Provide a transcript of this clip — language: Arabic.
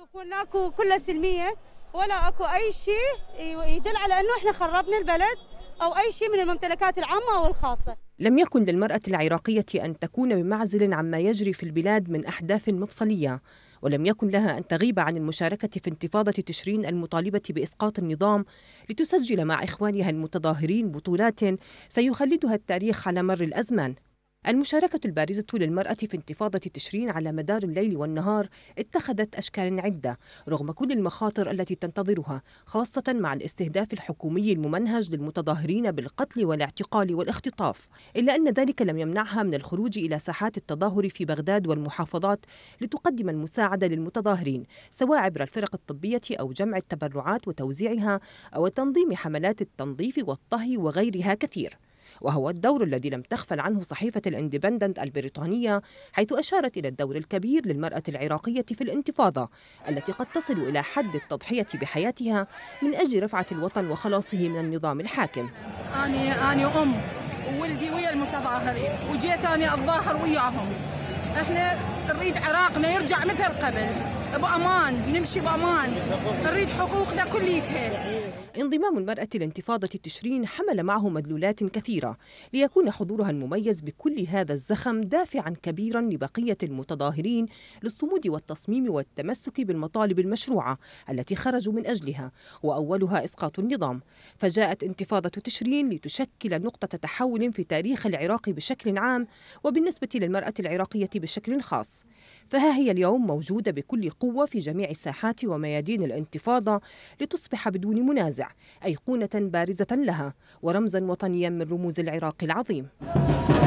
شوف اكو كلها سلميه ولا اكو اي شيء يدل على انه احنا خربنا البلد او اي شيء من الممتلكات العامه او الخاصه. لم يكن للمراه العراقيه ان تكون بمعزل عما يجري في البلاد من احداث مفصليه. ولم يكن لها أن تغيب عن المشاركة في انتفاضة تشرين المطالبة بإسقاط النظام لتسجل مع إخوانها المتظاهرين بطولات سيخلدها التاريخ على مر الأزمان المشاركة البارزة للمرأة في انتفاضة تشرين على مدار الليل والنهار اتخذت أشكال عدة رغم كل المخاطر التي تنتظرها خاصة مع الاستهداف الحكومي الممنهج للمتظاهرين بالقتل والاعتقال والاختطاف إلا أن ذلك لم يمنعها من الخروج إلى ساحات التظاهر في بغداد والمحافظات لتقدم المساعدة للمتظاهرين سواء عبر الفرق الطبية أو جمع التبرعات وتوزيعها أو تنظيم حملات التنظيف والطهي وغيرها كثير وهو الدور الذي لم تغفل عنه صحيفة الاندبندنت البريطانية حيث أشارت إلى الدور الكبير للمرأة العراقية في الانتفاضة التي قد تصل إلى حد التضحية بحياتها من أجل رفعة الوطن وخلاصه من النظام الحاكم أنا أنا أم وولدي ويا المتظاهرين وجيت أنا الظاهر وياهم احنا نريد عراقنا يرجع مثل قبل بامان نمشي بامان نريد حقوقنا كليتها انضمام المرأة لانتفاضة تشرين حمل معه مدلولات كثيرة ليكون حضورها المميز بكل هذا الزخم دافعا كبيرا لبقية المتظاهرين للصمود والتصميم والتمسك بالمطالب المشروعة التي خرجوا من أجلها وأولها إسقاط النظام فجاءت انتفاضة تشرين لتشكل نقطة تحول في تاريخ العراق بشكل عام وبالنسبة للمرأة العراقية بشكل خاص فها هي اليوم موجودة بكل القوة في جميع الساحات وميادين الانتفاضة لتصبح بدون منازع أيقونة بارزة لها ورمزا وطنيا من رموز العراق العظيم